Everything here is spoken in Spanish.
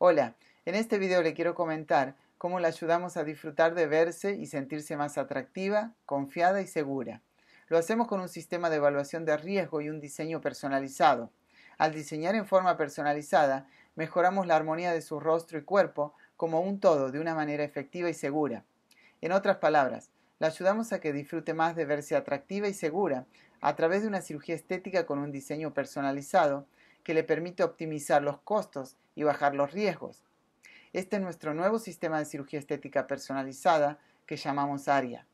Hola, en este video le quiero comentar cómo la ayudamos a disfrutar de verse y sentirse más atractiva, confiada y segura. Lo hacemos con un sistema de evaluación de riesgo y un diseño personalizado. Al diseñar en forma personalizada, mejoramos la armonía de su rostro y cuerpo como un todo de una manera efectiva y segura. En otras palabras, la ayudamos a que disfrute más de verse atractiva y segura a través de una cirugía estética con un diseño personalizado que le permite optimizar los costos y bajar los riesgos. Este es nuestro nuevo sistema de cirugía estética personalizada que llamamos ARIA.